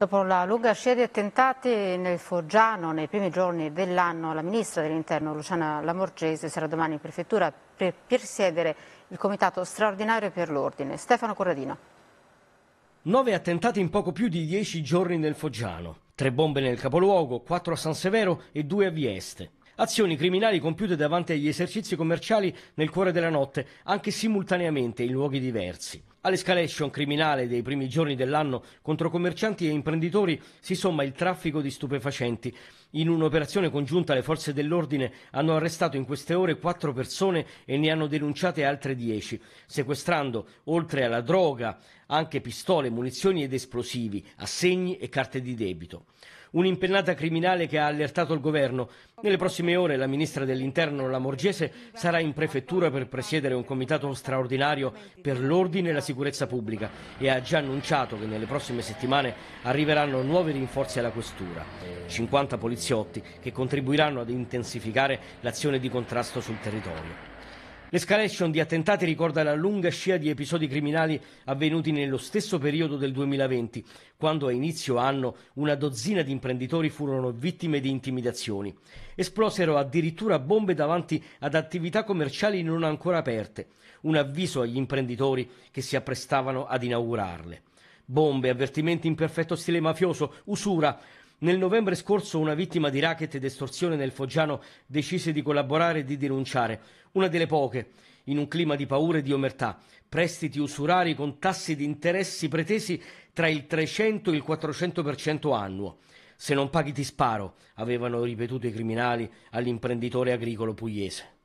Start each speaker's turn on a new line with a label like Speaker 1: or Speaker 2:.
Speaker 1: Dopo la lunga serie di attentati nel Foggiano nei primi giorni dell'anno, la ministra dell'Interno Luciana Lamorgese sarà domani in prefettura per presiedere il comitato straordinario per l'ordine. Stefano Corradino.
Speaker 2: Nove attentati in poco più di dieci giorni nel Foggiano. Tre bombe nel capoluogo, quattro a San Severo e due a Vieste. Azioni criminali compiute davanti agli esercizi commerciali nel cuore della notte, anche simultaneamente in luoghi diversi. All'escalation criminale dei primi giorni dell'anno contro commercianti e imprenditori si somma il traffico di stupefacenti. In un'operazione congiunta le forze dell'ordine hanno arrestato in queste ore quattro persone e ne hanno denunciate altre dieci, sequestrando, oltre alla droga, anche pistole, munizioni ed esplosivi, assegni e carte di debito. Un'impennata criminale che ha allertato il governo. Nelle prossime ore la ministra dell'Interno la Morgese, sarà in prefettura per presiedere un comitato straordinario per l'ordine e la sicurezza sicurezza pubblica e ha già annunciato che nelle prossime settimane arriveranno nuovi rinforzi alla questura, 50 poliziotti che contribuiranno ad intensificare l'azione di contrasto sul territorio. L'escalation di attentati ricorda la lunga scia di episodi criminali avvenuti nello stesso periodo del 2020, quando a inizio anno una dozzina di imprenditori furono vittime di intimidazioni. Esplosero addirittura bombe davanti ad attività commerciali non ancora aperte, un avviso agli imprenditori che si apprestavano ad inaugurarle. Bombe, avvertimenti in perfetto stile mafioso, usura, nel novembre scorso una vittima di racket ed estorsione nel Foggiano decise di collaborare e di denunciare, una delle poche, in un clima di paura e di omertà, prestiti usurari con tassi di interessi pretesi tra il 300 e il 400% annuo. Se non paghi ti sparo, avevano ripetuto i criminali all'imprenditore agricolo pugliese.